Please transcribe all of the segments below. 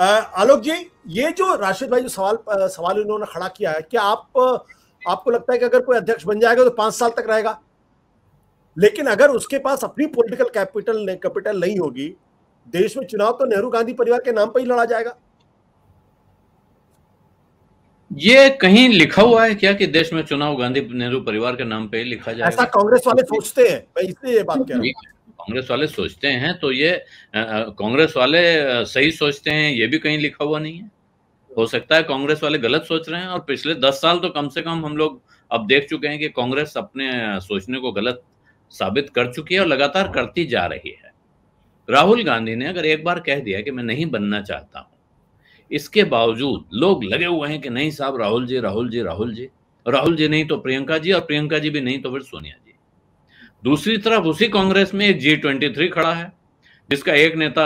आलोक जी ये जो राशिद भाई जो सवाल सवाल इन्होंने खड़ा किया है कि आप आपको लगता है कि अगर कोई अध्यक्ष बन जाएगा तो पांच साल तक रहेगा लेकिन अगर उसके पास अपनी पॉलिटिकल कैपिटल कैपिटल नहीं होगी देश में चुनाव तो नेहरू गांधी परिवार के नाम पर ही लड़ा जाएगा ये कहीं लिखा हुआ है क्या कि देश में चुनाव गांधी नेहरू परिवार के नाम पे ही लिखा जाएगा ऐसा कांग्रेस वाले सोचते हैं मैं इसलिए ये बात कह रहा हूँ कांग्रेस वाले सोचते हैं तो ये कांग्रेस वाले सही सोचते हैं ये भी कहीं लिखा हुआ नहीं है हो सकता है कांग्रेस वाले गलत सोच रहे हैं और पिछले दस साल तो कम से कम हम लोग अब देख चुके हैं कि कांग्रेस अपने सोचने को गलत साबित कर चुकी है और लगातार करती जा रही है राहुल गांधी ने अगर एक बार कह दिया कि मैं नहीं बनना चाहता हूं इसके बावजूद लोग लगे हुए हैं कि नहीं साहब राहुल जी राहुल जी राहुल जी राहुल जी नहीं तो प्रियंका जी और प्रियंका जी भी नहीं तो फिर सोनिया जी दूसरी तरफ उसी कांग्रेस में जी ट्वेंटी थ्री खड़ा है जिसका एक नेता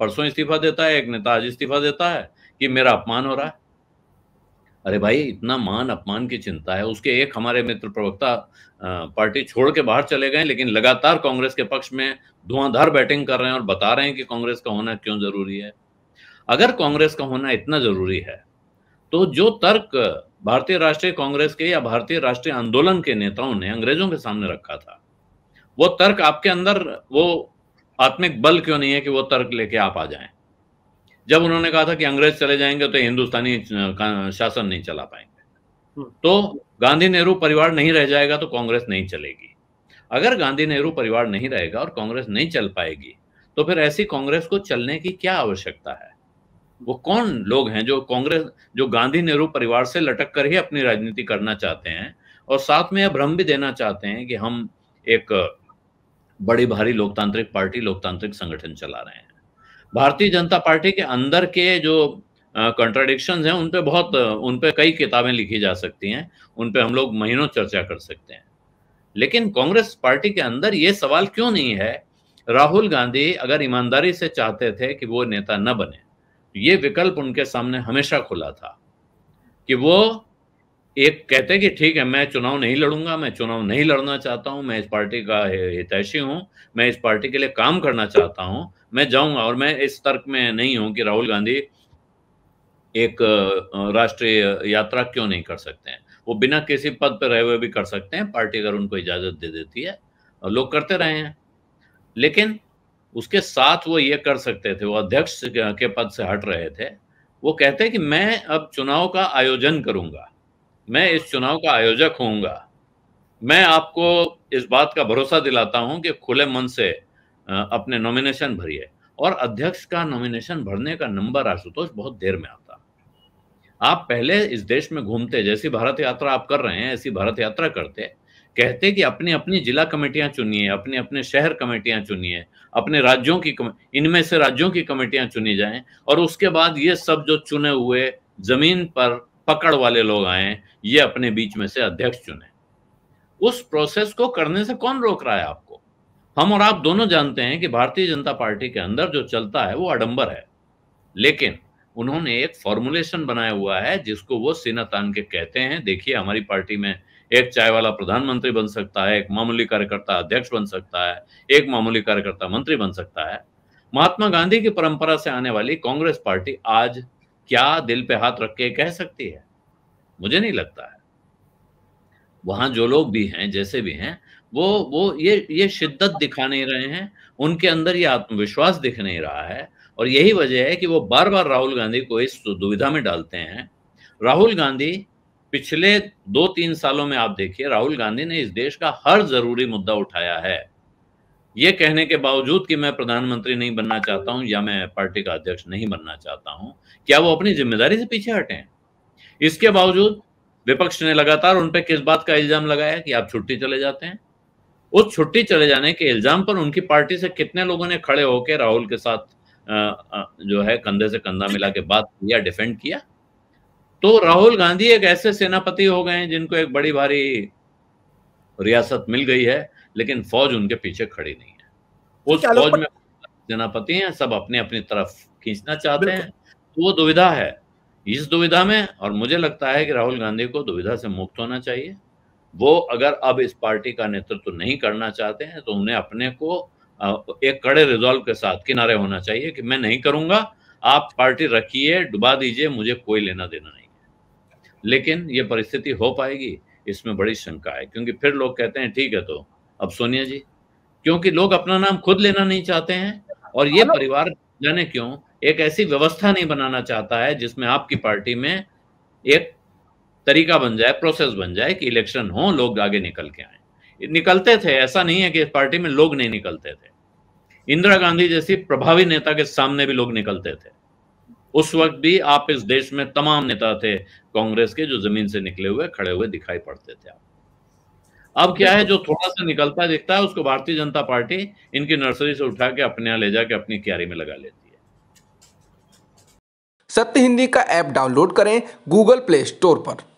परसों इस्तीफा देता है एक नेता आज इस्तीफा देता है कि मेरा अपमान हो रहा है अरे भाई इतना मान अपमान की चिंता है उसके एक हमारे मित्र प्रवक्ता पार्टी छोड़ के बाहर चले गए लेकिन लगातार कांग्रेस के पक्ष में धुआंधार बैटिंग कर रहे हैं और बता रहे हैं कि कांग्रेस का होना क्यों जरूरी है अगर कांग्रेस का होना इतना जरूरी है तो जो तर्क भारतीय राष्ट्रीय कांग्रेस के या भारतीय राष्ट्रीय आंदोलन के नेताओं ने अंग्रेजों के सामने रखा था वो तर्क आपके अंदर वो आत्मिक बल क्यों नहीं है कि वो तर्क लेके आप आ जाएं जब उन्होंने कहा था कि अंग्रेज चले जाएंगे तो हिंदुस्तानी शासन नहीं चला पाएंगे हम्म। तो गांधी नेहरू परिवार नहीं रह जाएगा तो कांग्रेस नहीं चलेगी अगर गांधी नेहरू परिवार नहीं रहेगा और कांग्रेस नहीं चल पाएगी तो फिर ऐसी कांग्रेस को चलने की क्या आवश्यकता है वो कौन लोग हैं जो कांग्रेस जो गांधी नेहरू परिवार से लटक कर ही अपनी राजनीति करना चाहते हैं और साथ में यह भ्रम भी देना चाहते हैं कि हम एक बड़ी भारी लोकतांत्रिक पार्टी लोकतांत्रिक संगठन चला रहे हैं भारतीय जनता पार्टी के अंदर के जो कंट्राडिक्शन हैं उन पर बहुत उन पर कई किताबें लिखी जा सकती हैं उन पर हम लोग महीनों चर्चा कर सकते हैं लेकिन कांग्रेस पार्टी के अंदर ये सवाल क्यों नहीं है राहुल गांधी अगर ईमानदारी से चाहते थे कि वो नेता न बने ये विकल्प उनके सामने हमेशा खुला था कि वो एक कहते हैं कि ठीक है मैं चुनाव नहीं लड़ूंगा मैं चुनाव नहीं लड़ना चाहता हूं मैं इस पार्टी का हितैषी हूं मैं इस पार्टी के लिए काम करना चाहता हूं मैं जाऊंगा और मैं इस तर्क में नहीं हूं कि राहुल गांधी एक राष्ट्रीय यात्रा क्यों नहीं कर सकते हैं वो बिना किसी पद पर रहे हुए भी कर सकते हैं पार्टी अगर उनको इजाजत दे देती है और लोग करते रहे हैं लेकिन उसके साथ वो ये कर सकते थे वो अध्यक्ष के पद से हट रहे थे वो कहते हैं कि मैं अब चुनाव का आयोजन करूंगा मैं इस चुनाव का आयोजक होऊंगा मैं आपको इस बात का भरोसा दिलाता हूं कि खुले मन से अपने नॉमिनेशन भरिए और अध्यक्ष का नॉमिनेशन भरने का नंबर आशुतोष बहुत देर में आता आप पहले इस देश में घूमते जैसी भारत यात्रा आप कर रहे हैं ऐसी भारत यात्रा करते कहते कि अपनी अपनी जिला कमेटियां चुनिए अपने अपने शहर कमेटियां चुनिए अपने राज्यों की इनमें से राज्यों की कमेटियां चुनी जाएं और उसके बाद ये सब जो चुने हुए जमीन पर पकड़ वाले लोग आए ये अपने बीच में से अध्यक्ष चुने उस प्रोसेस को करने से कौन रोक रहा है आपको हम और आप दोनों जानते हैं कि भारतीय जनता पार्टी के अंदर जो चलता है वो अडंबर है लेकिन उन्होंने एक फॉर्मुलेशन बनाया हुआ है जिसको वो सीना तान के कहते हैं देखिए हमारी पार्टी में एक चाय वाला प्रधानमंत्री बन सकता है एक मामूली कार्यकर्ता अध्यक्ष बन सकता है एक मामूली कार्यकर्ता मंत्री बन सकता है महात्मा गांधी की परंपरा से आने वाली कांग्रेस पार्टी आज क्या दिल पे हाथ रख के कह सकती है मुझे नहीं लगता है वहां जो लोग भी हैं जैसे भी हैं वो वो ये ये शिद्दत दिखा नहीं रहे हैं उनके अंदर ये आत्मविश्वास दिख नहीं रहा है और यही वजह है कि वो बार बार राहुल गांधी को इस दुविधा में डालते हैं राहुल गांधी पिछले दो तीन सालों में आप देखिए राहुल गांधी ने इस देश का हर जरूरी मुद्दा उठाया है ये कहने के बावजूद कि मैं प्रधानमंत्री नहीं बनना चाहता हूं या मैं पार्टी का अध्यक्ष नहीं बनना चाहता हूं क्या वो अपनी जिम्मेदारी से पीछे हटे इसके बावजूद विपक्ष ने लगातार उन पर किस बात का इल्जाम लगाया कि आप छुट्टी चले जाते हैं उस छुट्टी चले जाने के इल्जाम पर उनकी पार्टी से कितने लोगों ने खड़े होकर राहुल के साथ जो है कंधे से कंधा मिला के बात किया डिफेंड किया तो राहुल गांधी एक ऐसे सेनापति हो गए हैं जिनको एक बड़ी भारी रियासत मिल गई है लेकिन फौज उनके पीछे खड़ी नहीं है उस फौज में सेनापति हैं सब अपने अपनी तरफ खींचना चाहते हैं तो वो दुविधा है इस दुविधा में और मुझे लगता है कि राहुल गांधी को दुविधा से मुक्त होना चाहिए वो अगर अब इस पार्टी का नेतृत्व तो नहीं करना चाहते हैं तो उन्हें अपने को एक कड़े रिजॉल्व के साथ किनारे होना चाहिए कि मैं नहीं करूंगा आप पार्टी रखिए डुबा दीजिए मुझे कोई लेना देना नहीं है लेकिन ये परिस्थिति हो पाएगी इसमें बड़ी शंका है क्योंकि फिर लोग कहते हैं ठीक है तो अब सोनिया जी क्योंकि लोग अपना नाम खुद लेना नहीं चाहते हैं और ये परिवार जाने क्यों एक ऐसी व्यवस्था नहीं बनाना चाहता है जिसमें आपकी पार्टी में एक तरीका बन जाए प्रोसेस बन जाए कि इलेक्शन हो लोग आगे निकल के आए निकलते थे ऐसा नहीं है कि इस पार्टी में लोग नहीं निकलते थे इंदिरा गांधी जैसी प्रभावी नेता के सामने भी लोग निकलते थे उस वक्त भी आप इस देश में तमाम नेता थे कांग्रेस के जो जमीन से निकले हुए खड़े हुए दिखाई पड़ते थे आप अब क्या है जो थोड़ा सा निकलता दिखता है उसको भारतीय जनता पार्टी इनकी नर्सरी से उठा के अपने यहाँ ले जाके अपनी क्यारी में लगा लेती है सत्य हिंदी का ऐप डाउनलोड करें गूगल प्ले स्टोर पर